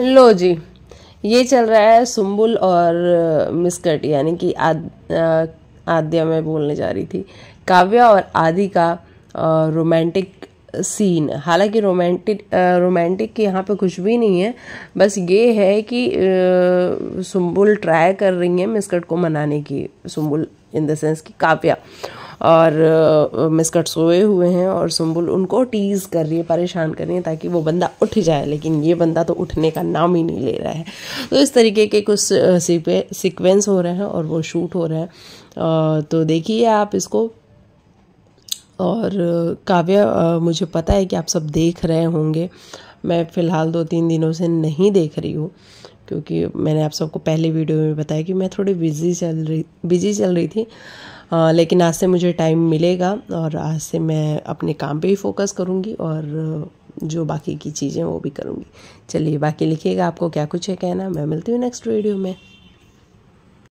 लो जी ये चल रहा है सुम्बुल और मिस्कट यानी कि आद, आद्या मैं बोलने जा रही थी काव्या और आदि का रोमांटिक सीन हालांकि रोमांटिक रोमांटिक यहाँ पे कुछ भी नहीं है बस ये है कि सुम्बुल ट्राई कर रही है मिस्कट को मनाने की सुम्बुल इन द सेंस कि काव्या और मिसकट सोए हुए हैं और सुम्बुल उनको टीज़ कर रही है परेशान कर रही है ताकि वो बंदा उठ जाए लेकिन ये बंदा तो उठने का नाम ही नहीं ले रहा है तो इस तरीके के कुछ सिक्वेंस हो रहे हैं और वो शूट हो रहे हैं तो देखिए आप इसको और काव्य मुझे पता है कि आप सब देख रहे होंगे मैं फ़िलहाल दो तीन दिनों से नहीं देख रही हूँ क्योंकि मैंने आप सबको पहले वीडियो में बताया कि मैं थोड़ी बिज़ी चल रही बिज़ी चल रही थी आ, लेकिन आज से मुझे टाइम मिलेगा और आज से मैं अपने काम पे ही फोकस करूँगी और जो बाकी की चीज़ें वो भी करूँगी चलिए बाकी लिखिएगा आपको क्या कुछ है कहना मैं मिलती हूँ नेक्स्ट वीडियो में